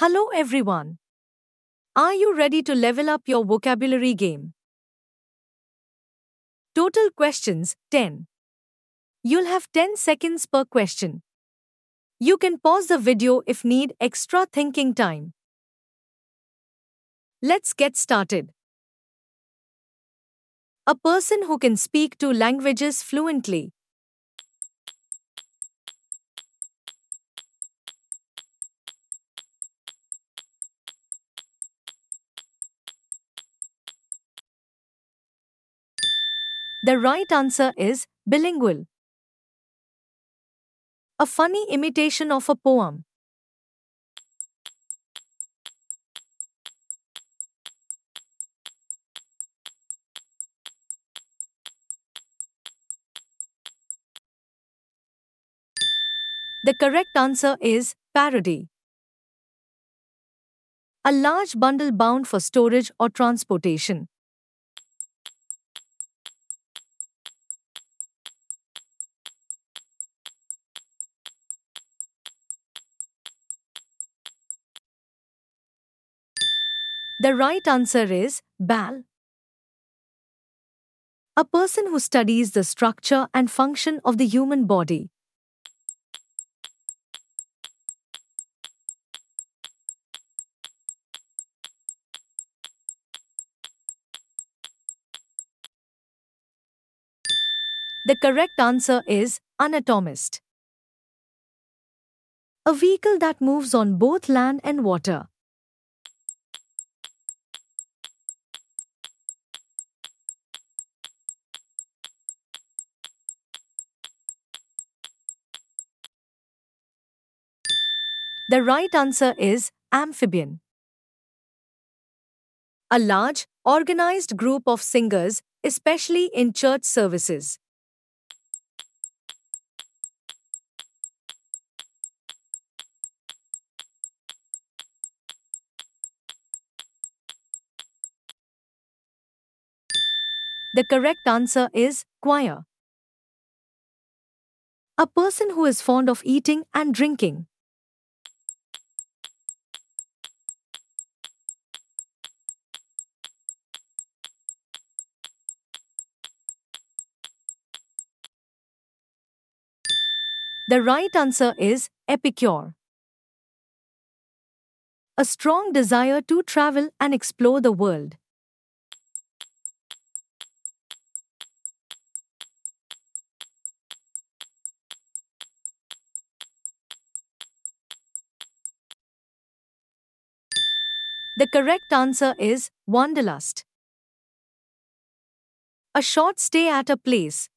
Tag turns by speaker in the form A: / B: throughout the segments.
A: Hello everyone. Are you ready to level up your vocabulary game? Total questions 10. You'll have 10 seconds per question. You can pause the video if need extra thinking time. Let's get started. A person who can speak two languages fluently. The right answer is bilingual. A funny imitation of a poem. The correct answer is parody. A large bundle bound for storage or transportation. The right answer is BAL. A person who studies the structure and function of the human body. The correct answer is anatomist. A vehicle that moves on both land and water. The right answer is amphibian. A large, organized group of singers, especially in church services. The correct answer is choir. A person who is fond of eating and drinking. The right answer is Epicure. A strong desire to travel and explore the world. The correct answer is wanderlust. A short stay at a place,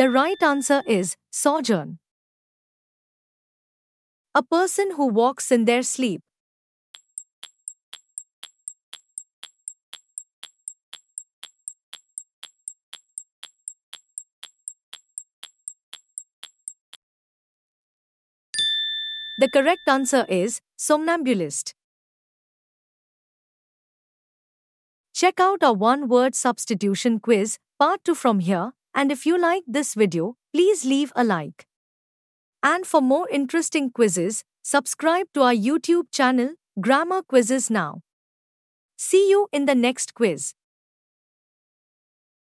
A: The right answer is sojourn. A person who walks in their sleep. The correct answer is somnambulist. Check out our one word substitution quiz, part 2 from here and if you like this video, please leave a like. And for more interesting quizzes, subscribe to our YouTube channel, Grammar Quizzes Now. See you in the next quiz.